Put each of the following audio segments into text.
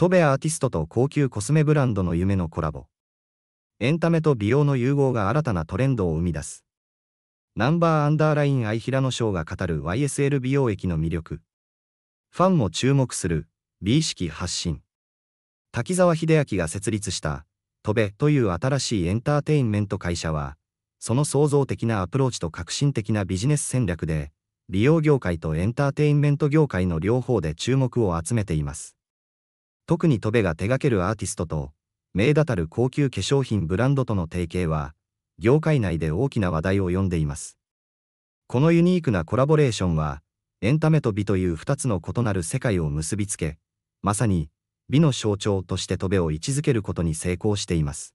トベアーティストと高級コスメブランドの夢のコラボ。エンタメと美容の融合が新たなトレンドを生み出す。ナンバーアンダーライン愛平ョーが語る YSL 美容液の魅力。ファンも注目する美意識発信。滝沢秀明が設立したトベという新しいエンターテインメント会社は、その創造的なアプローチと革新的なビジネス戦略で、美容業界とエンターテインメント業界の両方で注目を集めています。特に戸部が手掛けるアーティストと、名だたる高級化粧品ブランドとの提携は、業界内で大きな話題を呼んでいます。このユニークなコラボレーションは、エンタメと美という2つの異なる世界を結びつけ、まさに、美の象徴として戸部を位置づけることに成功しています。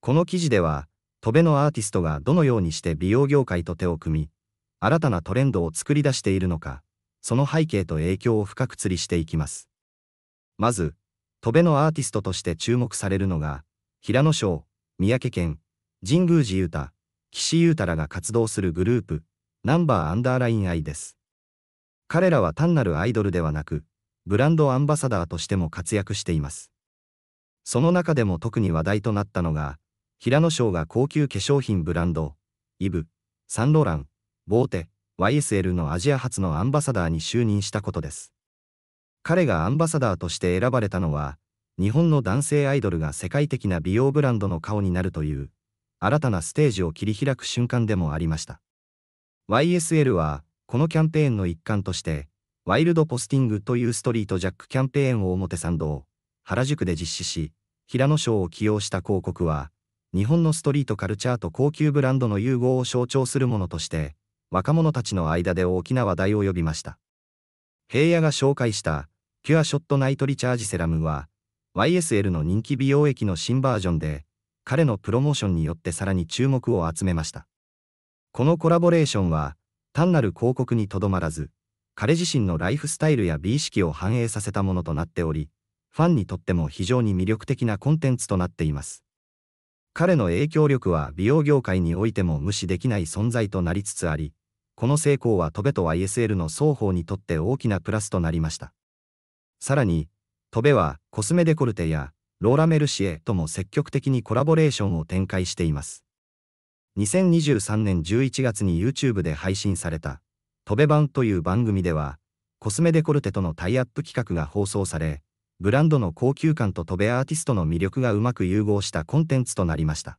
この記事では、戸部のアーティストがどのようにして美容業界と手を組み、新たなトレンドを作り出しているのか、その背景と影響を深く釣りしていきます。まず、戸辺のアーティストとして注目されるのが、平野省、三宅県、神宮寺裕太、岸優太らが活動するグループ、ナンバーアンダーラインイです。彼らは単なるアイドルではなく、ブランドアンバサダーとしても活躍しています。その中でも特に話題となったのが、平野省が高級化粧品ブランド、イブ、サンローラン、ボーテ、YSL のアジア初のアンバサダーに就任したことです。彼がアンバサダーとして選ばれたのは、日本の男性アイドルが世界的な美容ブランドの顔になるという、新たなステージを切り開く瞬間でもありました。YSL は、このキャンペーンの一環として、ワイルドポスティングというストリートジャックキャンペーンを表参道、原宿で実施し、平野賞を起用した広告は、日本のストリートカルチャーと高級ブランドの融合を象徴するものとして、若者たちの間で大きな話題を呼びました。平野が紹介したキュアショットナイトリチャージセラムは YSL の人気美容液の新バージョンで彼のプロモーションによってさらに注目を集めました。このコラボレーションは単なる広告にとどまらず彼自身のライフスタイルや美意識を反映させたものとなっておりファンにとっても非常に魅力的なコンテンツとなっています。彼の影響力は美容業界においても無視できない存在となりつつあり、この成功はトベと y s l の双方にとって大きなプラスとなりました。さらに、トベはコスメデコルテやローラメルシエとも積極的にコラボレーションを展開しています。2023年11月に YouTube で配信された、トベ版という番組では、コスメデコルテとのタイアップ企画が放送され、ブランドの高級感とトベアーティストの魅力がうまく融合したコンテンツとなりました。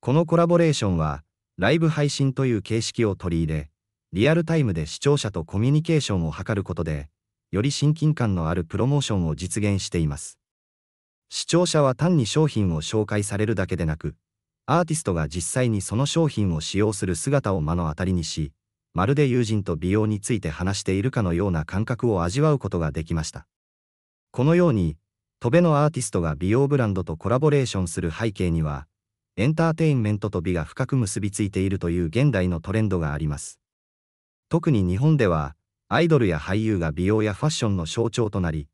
このコラボレーションは、ライブ配信という形式を取り入れ、リアルタイムで視聴者とコミュニケーションを図ることで、より親近感のあるプロモーションを実現しています。視聴者は単に商品を紹介されるだけでなく、アーティストが実際にその商品を使用する姿を目の当たりにし、まるで友人と美容について話しているかのような感覚を味わうことができました。このように、戸辺のアーティストが美容ブランドとコラボレーションする背景には、エンターテインメントと美が深く結びついているという現代のトレンドがあります。特に日本では、アイドルや俳優が美容やファッションの象徴となり、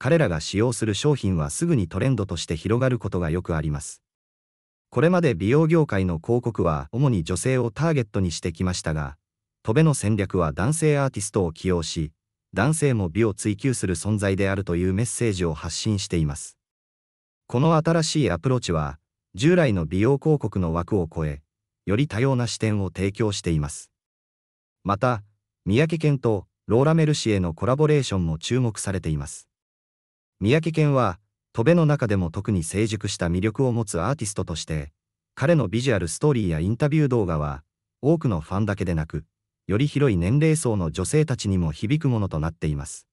彼らが使用する商品はすぐにトレンドとして広がることがよくあります。これまで美容業界の広告は主に女性をターゲットにしてきましたが、戸辺の戦略は男性アーティストを起用し、男性も美を追求する存在であるというメッセージを発信しています。この新しいアプローチは、従来の美容広告の枠を超え、より多様な視点を提供しています。また、三宅健とローラ・メルシエのコラボレーションも注目されています。三宅健は、戸辺の中でも特に成熟した魅力を持つアーティストとして、彼のビジュアルストーリーやインタビュー動画は、多くのファンだけでなく、より広い年齢層の女性たちにも響くものとなっています。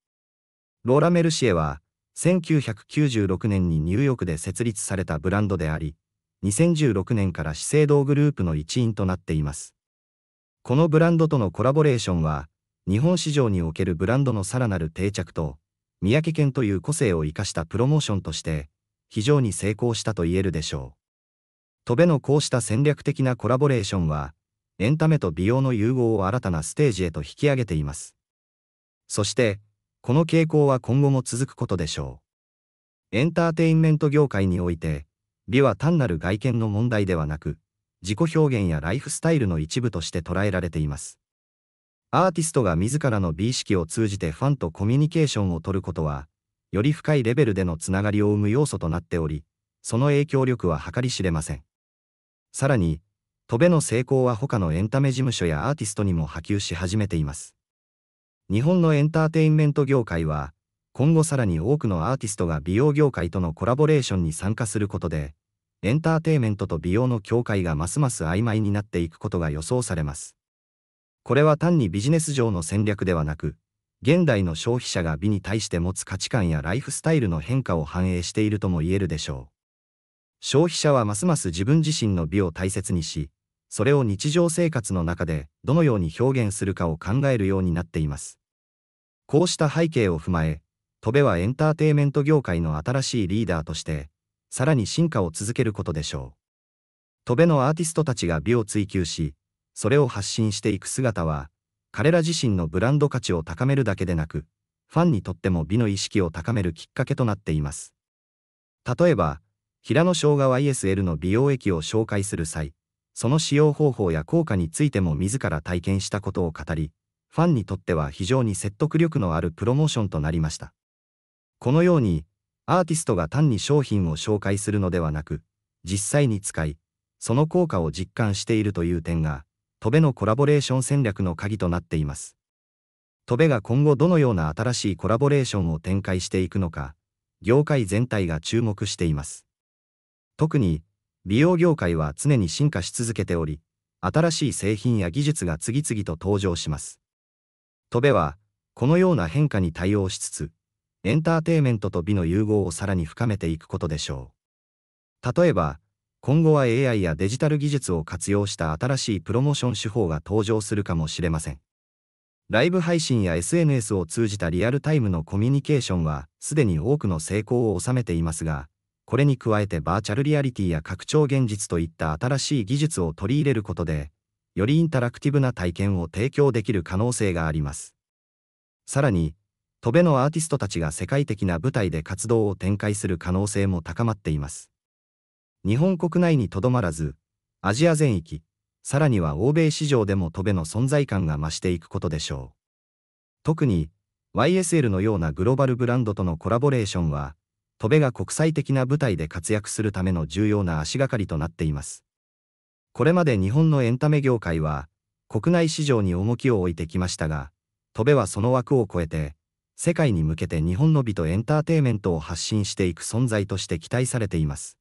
ローラ・メルシエは、1996年にニューヨークで設立されたブランドであり、2016年から資生堂グループの一員となっています。このブランドとのコラボレーションは、日本市場におけるブランドのさらなる定着と、三宅県という個性を生かしたプロモーションとして、非常に成功したと言えるでしょう。戸辺のこうした戦略的なコラボレーションは、エンタメと美容の融合を新たなステージへと引き上げています。そして、この傾向は今後も続くことでしょう。エンターテインメント業界において、美は単なる外見の問題ではなく、自己表現やライフスタイルの一部として捉えられています。アーティストが自らの美意識を通じてファンとコミュニケーションをとることは、より深いレベルでのつながりを生む要素となっており、その影響力は計り知れません。さらに、戸辺の成功は他のエンタメ事務所やアーティストにも波及し始めています。日本のエンターテインメント業界は、今後さらに多くのアーティストが美容業界とのコラボレーションに参加することで、エンターテインメントと美容の境界がますます曖昧になっていくことが予想されます。これは単にビジネス上の戦略ではなく、現代の消費者が美に対して持つ価値観やライフスタイルの変化を反映しているとも言えるでしょう。消費者はますます自分自身の美を大切にし、それを日常生活の中でどのように表現するかを考えるようになっています。こうした背景を踏まえ、戸部はエンターテイメント業界の新しいリーダーとして、さらに進化を続けることでしょう。戸部のアーティストたちが美を追求し、それを発信していく姿は、彼ら自身のブランド価値を高めるだけでなく、ファンにとっても美の意識を高めるきっかけとなっています。例えば、平野翔が YSL の美容液を紹介する際、その使用方法や効果についても自ら体験したことを語り、ファンにとっては非常に説得力のあるプロモーションとなりました。このように、アーティストが単に商品を紹介するのではなく、実際に使い、その効果を実感しているという点が、戸部のコラボレーション戦略の鍵となっています。戸部が今後どのような新しいコラボレーションを展開していくのか、業界全体が注目しています。特に、美容業界は常に進化し続けており、新しい製品や技術が次々と登場します。戸部は、このような変化に対応しつつ、エンターテイメントと美の融合をさらに深めていくことでしょう。例えば、今後は AI やデジタル技術を活用した新しいプロモーション手法が登場するかもしれません。ライブ配信や SNS を通じたリアルタイムのコミュニケーションはすでに多くの成功を収めていますが、これに加えてバーチャルリアリティや拡張現実といった新しい技術を取り入れることで、よりインタラクティブな体験を提供できる可能性があります。さらに、戸辺のアーティストたちが世界的な舞台で活動を展開する可能性も高まっています。日本国内にとどまらず、アジア全域、さらには欧米市場でもトベの存在感が増していくことでしょう。特に、YSL のようなグローバルブランドとのコラボレーションは、トベが国際的な舞台で活躍するための重要な足がかりとなっています。これまで日本のエンタメ業界は、国内市場に重きを置いてきましたが、トベはその枠を超えて、世界に向けて日本の美とエンターテイメントを発信していく存在として期待されています。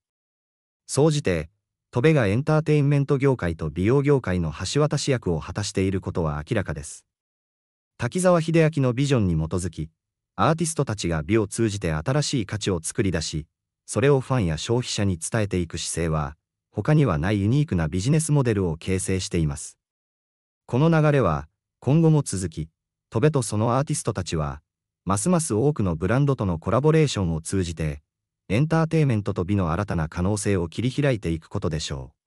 総じて、戸部がエンターテインメント業界と美容業界の橋渡し役を果たしていることは明らかです。滝沢秀明のビジョンに基づき、アーティストたちが美を通じて新しい価値を作り出し、それをファンや消費者に伝えていく姿勢は、他にはないユニークなビジネスモデルを形成しています。この流れは、今後も続き、戸部とそのアーティストたちは、ますます多くのブランドとのコラボレーションを通じて、エンターテイメントと美の新たな可能性を切り開いていくことでしょう。